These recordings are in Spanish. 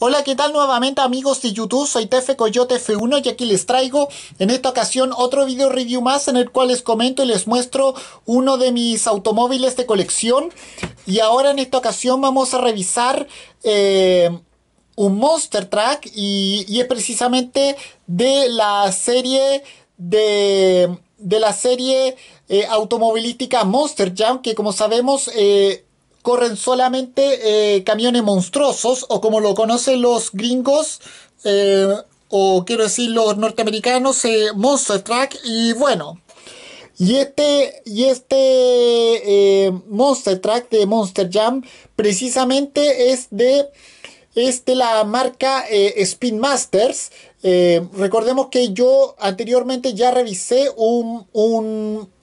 Hola, ¿qué tal nuevamente amigos de YouTube? Soy Tefe Coyote F1 y aquí les traigo en esta ocasión otro video review más en el cual les comento y les muestro uno de mis automóviles de colección. Y ahora en esta ocasión vamos a revisar eh, un Monster Track y, es precisamente de la serie de, de la serie eh, automovilística Monster Jam que como sabemos... Eh, corren solamente eh, camiones monstruosos o como lo conocen los gringos eh, o quiero decir los norteamericanos eh, Monster Truck y bueno y este, y este Monster Truck de Monster Jam precisamente es de, la marca Spin Masters recordemos que yo anteriormente ya revisé un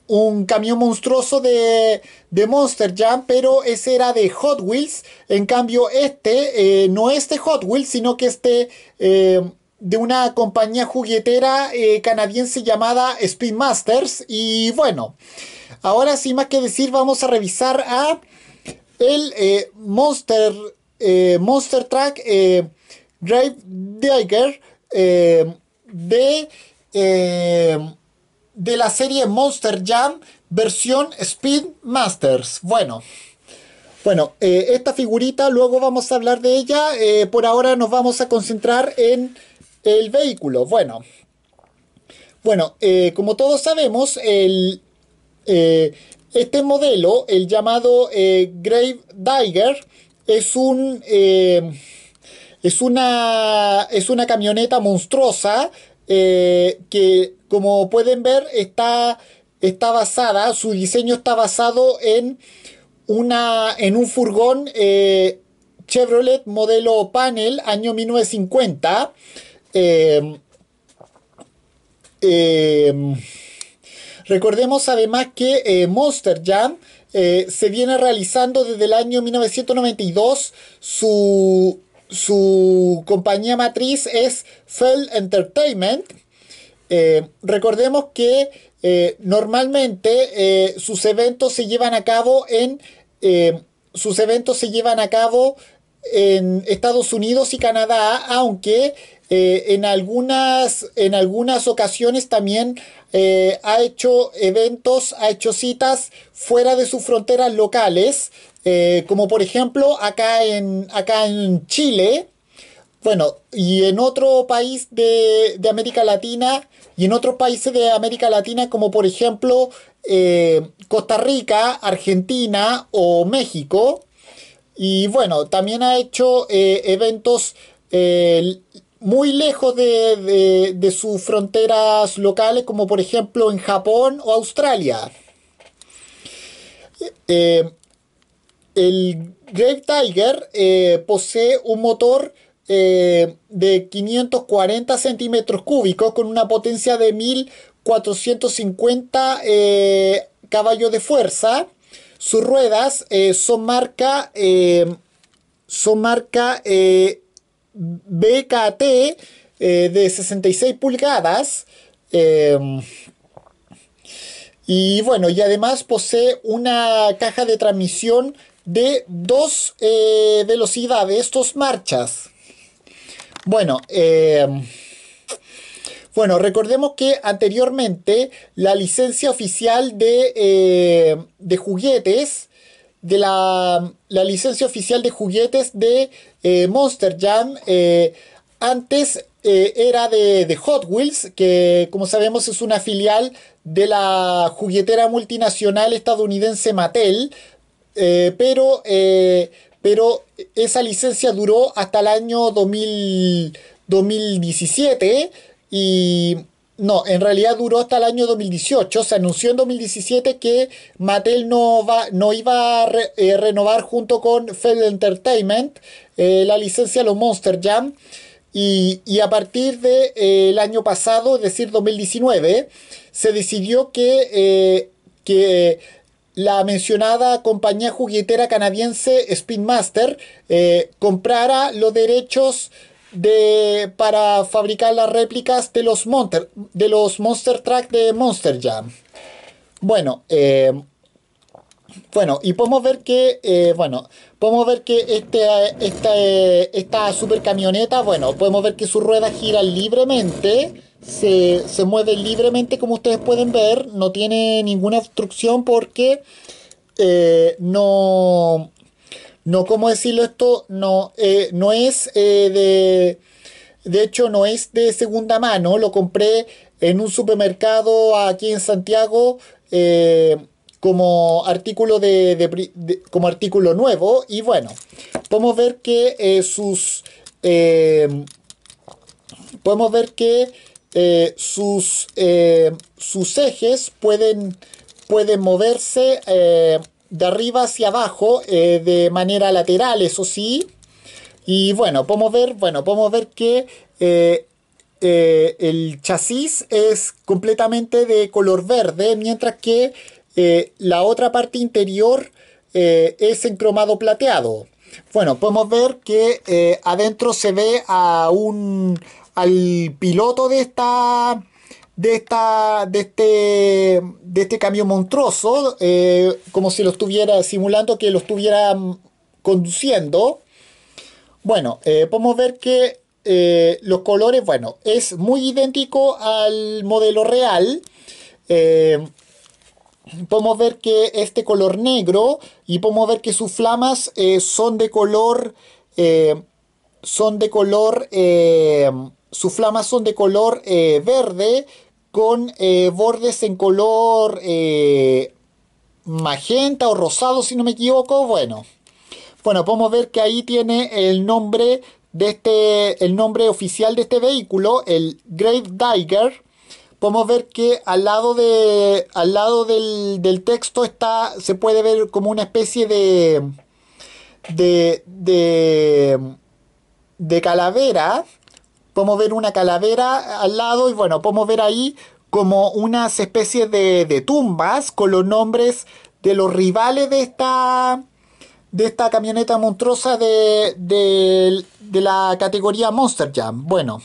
un camión monstruoso de, de, Monster Jam, pero ese era de Hot Wheels. En cambio, este eh, no es de Hot Wheels, sino que este de una compañía juguetera eh, canadiense llamada Speedmasters... Masters. Y bueno, ahora sin más que decir, vamos a revisar a el Monster, Monster Track Drive Digger de de la serie Monster Jam versión Speed Masters. Bueno. Bueno, eh, esta figurita luego vamos a hablar de ella. Eh, por ahora nos vamos a concentrar en el vehículo. Bueno, bueno eh, como todos sabemos, el, este modelo, el llamado Grave Diger. es un... Es una, es una camioneta monstruosa eh, que como pueden ver está, está basada, su diseño está basado en, una, en un furgón eh, Chevrolet modelo panel año 1950. Eh, em, recordemos además que Monster Jam se viene realizando desde el año 1992 su, su compañía matriz es Fell Entertainment. Eh, recordemos que eh, normalmente eh, sus eventos se llevan a cabo en sus eventos se llevan a cabo en Estados Unidos y Canadá, aunque eh, en, algunas, en algunas ocasiones también eh, ha hecho eventos, ha hecho citas fuera de sus fronteras locales, eh, como por ejemplo acá en, acá en Chile, bueno, y en otro país de, de América Latina, y en otros países de América Latina, como por ejemplo Costa Rica, Argentina o México. Y bueno, también ha hecho eh, eventos eh, muy lejos de, sus fronteras locales, como por ejemplo en Japón o Australia. Eh, el Grave Tiger posee un motor de 540 centímetros cúbicos con una potencia de 1450 caballos de fuerza sus ruedas eh, son marca, eh, son marca eh, BKT de 66 pulgadas. y bueno, y además posee una caja de transmisión de dos velocidades, dos marchas. Bueno, eh, bueno, recordemos que anteriormente la licencia oficial de, eh, juguetes, de la, licencia oficial de juguetes de eh, Monster Jam, eh, antes era de, Hot Wheels, que como sabemos es una filial de la juguetera multinacional estadounidense Mattel, pero, pero esa licencia duró hasta el año 2017 y no, en realidad duró hasta el año 2018. Se anunció en 2017 que Mattel no, no iba a eh, renovar junto con Feld Entertainment eh, la licencia de los Monster Jam. Y, a partir del de, eh, el año pasado, es decir, 2019, se decidió que, que la mencionada compañía juguetera canadiense Spin Master comprara los derechos de, para fabricar las réplicas de los, monster, de los Monster Track de Monster Jam. Bueno, eh, bueno, y podemos ver que, eh, bueno, podemos ver que este, esta, eh, esta super camioneta, bueno, podemos ver que su rueda gira libremente, se, se mueve libremente como ustedes pueden ver, no tiene ninguna obstrucción porque no, no, ¿cómo decirlo esto? No, eh, no es eh, de, de hecho no es de segunda mano, lo compré en un supermercado aquí en Santiago eh, como artículo como artículo nuevo y bueno podemos ver que sus podemos ver que sus sus ejes pueden pueden moverse de arriba hacia abajo eh, de manera lateral, eso sí. Y bueno, podemos ver, bueno, podemos ver que eh, eh, el chasis es completamente de color verde, mientras que la otra parte interior es en cromado plateado. Bueno, podemos ver que adentro se ve a un, al piloto de esta de, esta, de, este, de este camión monstruoso, eh, como si lo estuviera simulando que lo estuviera mm, conduciendo. Bueno, eh, podemos ver que eh, los colores, bueno, es muy idéntico al modelo real. podemos ver que este color negro y podemos ver que sus flamas son de color son de color sus flamas son de color verde con eh, bordes en color eh, magenta o rosado, si no me equivoco. Bueno, bueno, podemos ver que ahí tiene el nombre de este, el nombre oficial de este vehículo, el Grave Diger Podemos ver que al lado, de, al lado del, texto está, se puede ver como una especie de, de, de, de calavera podemos ver una calavera al lado y bueno, podemos ver ahí como unas especies de, tumbas con los nombres de los rivales de esta de esta camioneta monstruosa de, la categoría Monster Jam. Bueno,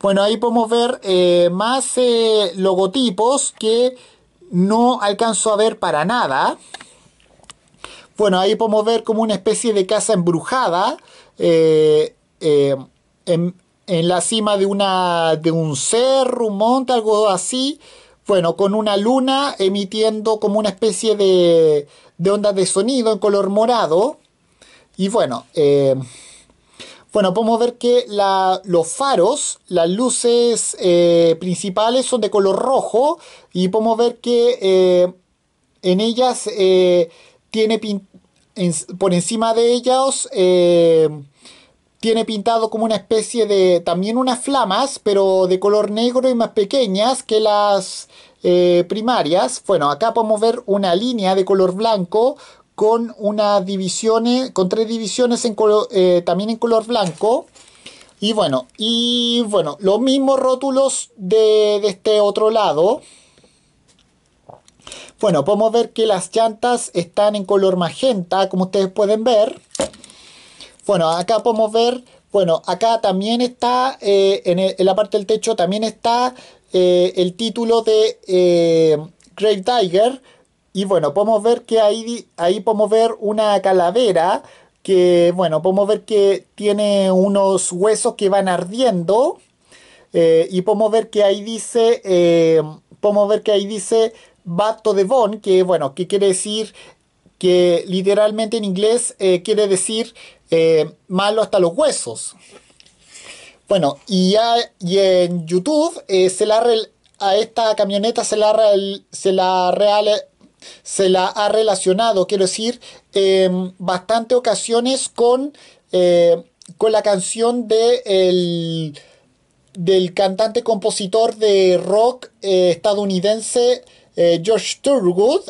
bueno ahí podemos ver eh, más eh, logotipos que no alcanzo a ver para nada. Bueno, ahí podemos ver como una especie de casa embrujada eh, en, en la cima de, una, de un cerro, un monte, algo así, bueno, con una luna emitiendo como una especie de, de ondas de sonido en color morado. Y bueno, eh, bueno, podemos ver que los faros, las luces eh, principales son de color rojo y podemos ver que eh, en ellas tiene por encima de ellas tiene pintado como una especie de, también unas flamas, pero de color negro y más pequeñas que las eh, primarias. Bueno, acá podemos ver una línea de color blanco con unas divisiones, con tres divisiones en eh, también en color blanco. Y bueno, y bueno, los mismos rótulos de, de este otro lado. Bueno, podemos ver que las llantas están en color magenta, como ustedes pueden ver. Bueno, acá podemos ver, bueno, acá también está, eh, en, la parte del techo también está eh, el título de eh, Grave Tiger. Y bueno, podemos ver que ahí, ahí podemos ver una calavera que, bueno, podemos ver que tiene unos huesos que van ardiendo. Eh, y podemos ver que ahí dice, podemos ver que ahí dice Bato de Bon, que bueno, que quiere decir que literalmente en inglés eh, quiere decir eh, malo hasta los huesos. Bueno, y, ya, en YouTube eh, se la a esta camioneta se la, se la ha relacionado, quiero decir, en bastantes ocasiones con, con la canción de del cantante compositor de rock estadounidense George Thorogood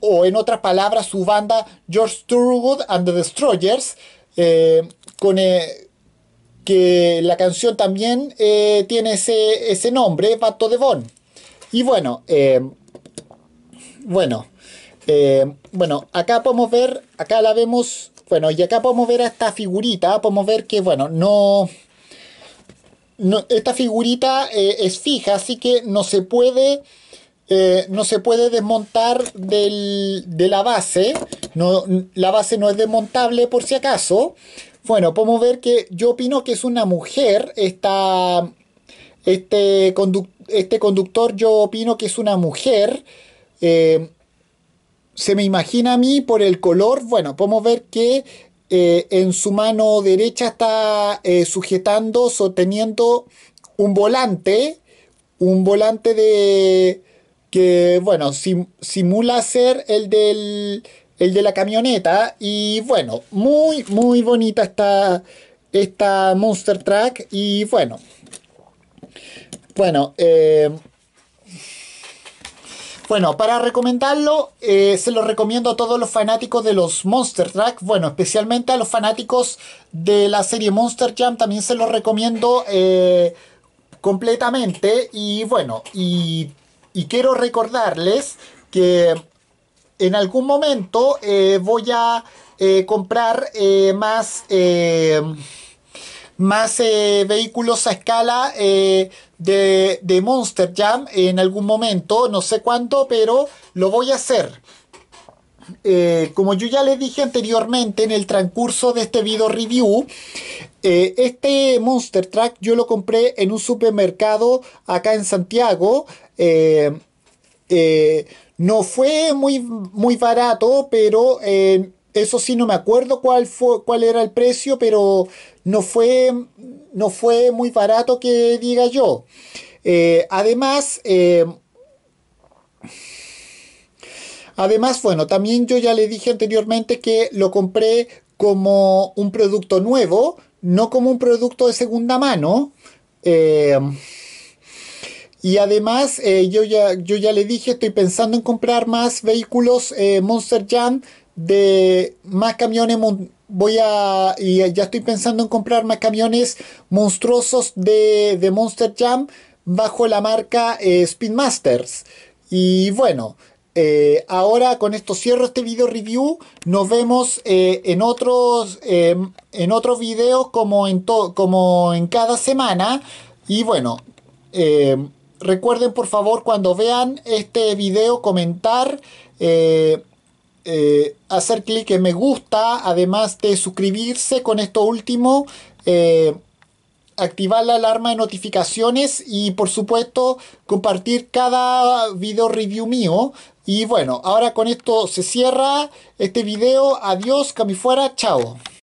o en otras palabras su banda George Thorogood and the Destroyers, eh, con, eh, que la canción también eh, tiene ese, nombre, Bato de Bon. Y bueno, bueno, bueno, acá podemos ver, acá la vemos, bueno, y acá podemos ver a esta figurita, podemos ver que, bueno, no... no esta figurita es fija, así que no se puede eh, no se puede desmontar de la base. No, la base no es desmontable por si acaso. Bueno, podemos ver que yo opino que es una mujer. Este, este, conductor yo opino que es una mujer. Eh, se me imagina a mí por el color. Bueno, podemos ver que eh, en su mano derecha está sujetando, sosteniendo un volante. Un volante de que bueno, simula ser el el de la camioneta y bueno, muy muy bonita está esta Monster Track y bueno. Bueno, eh, bueno, para recomendarlo, eh, se lo recomiendo a todos los fanáticos de los Monster Truck. Bueno, especialmente a los fanáticos de la serie Monster Jam, también se lo recomiendo eh, completamente. Y bueno, y y quiero recordarles que en algún momento eh, voy a eh, comprar eh, más, más vehículos a escala de, de, Monster Jam en algún momento, no sé cuándo, pero lo voy a hacer. como yo ya les dije anteriormente en el transcurso de este video review, este Monster Truck yo lo compré en un supermercado acá en Santiago. Eh, eh, no fue muy, muy barato, pero eh, eso sí no me acuerdo cuál, cuál era el precio, pero no fue, no fue muy barato que diga yo. además, además, bueno, también yo ya le dije anteriormente que lo compré como un producto nuevo, no como un producto de segunda mano. Y además, eh, yo, ya, yo ya le dije, estoy pensando en comprar más vehículos eh, Monster Jam, de más camiones. Voy a. Y ya estoy pensando en comprar más camiones monstruosos de, Monster Jam bajo la marca eh, Speedmasters. Y bueno. ahora con esto cierro este video review. Nos vemos en otros en otros videos como en como en cada semana. Y bueno recuerden por favor cuando vean este video comentar, eh, eh, hacer clic en me gusta, además de suscribirse con esto último, eh, activar la alarma de notificaciones y por supuesto compartir cada video review mío. Y bueno, ahora con esto se cierra este video. Adiós, cami fuera, chao.